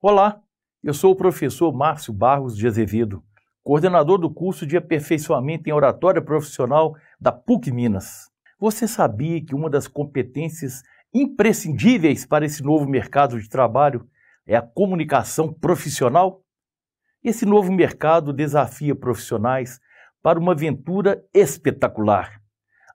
Olá, eu sou o professor Márcio Barros de Azevedo, coordenador do curso de aperfeiçoamento em oratória profissional da PUC Minas. Você sabia que uma das competências imprescindíveis para esse novo mercado de trabalho é a comunicação profissional? Esse novo mercado desafia profissionais para uma aventura espetacular.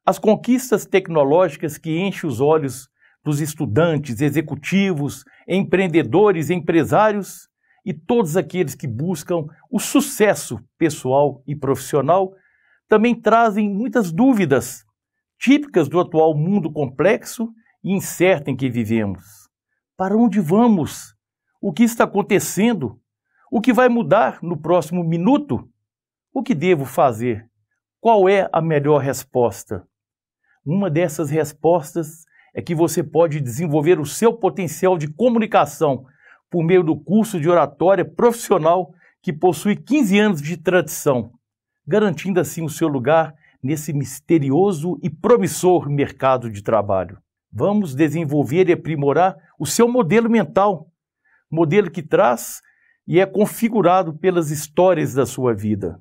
As conquistas tecnológicas que enchem os olhos dos estudantes, executivos, empreendedores, empresários e todos aqueles que buscam o sucesso pessoal e profissional também trazem muitas dúvidas típicas do atual mundo complexo e incerto em que vivemos. Para onde vamos? O que está acontecendo? O que vai mudar no próximo minuto? O que devo fazer? Qual é a melhor resposta? Uma dessas respostas é que você pode desenvolver o seu potencial de comunicação por meio do curso de oratória profissional que possui 15 anos de tradição, garantindo assim o seu lugar nesse misterioso e promissor mercado de trabalho. Vamos desenvolver e aprimorar o seu modelo mental, modelo que traz e é configurado pelas histórias da sua vida.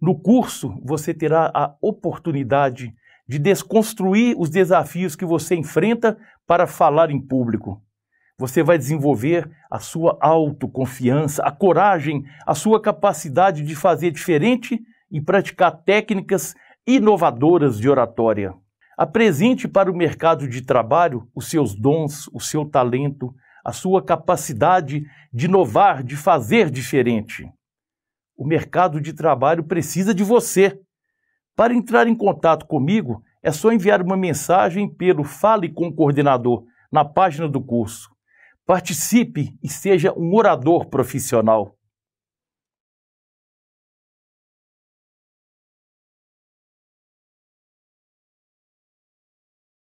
No curso, você terá a oportunidade de desconstruir os desafios que você enfrenta para falar em público. Você vai desenvolver a sua autoconfiança, a coragem, a sua capacidade de fazer diferente e praticar técnicas inovadoras de oratória. Apresente para o mercado de trabalho os seus dons, o seu talento, a sua capacidade de inovar, de fazer diferente. O mercado de trabalho precisa de você. Para entrar em contato comigo, é só enviar uma mensagem pelo Fale com o Coordenador na página do curso. Participe e seja um orador profissional.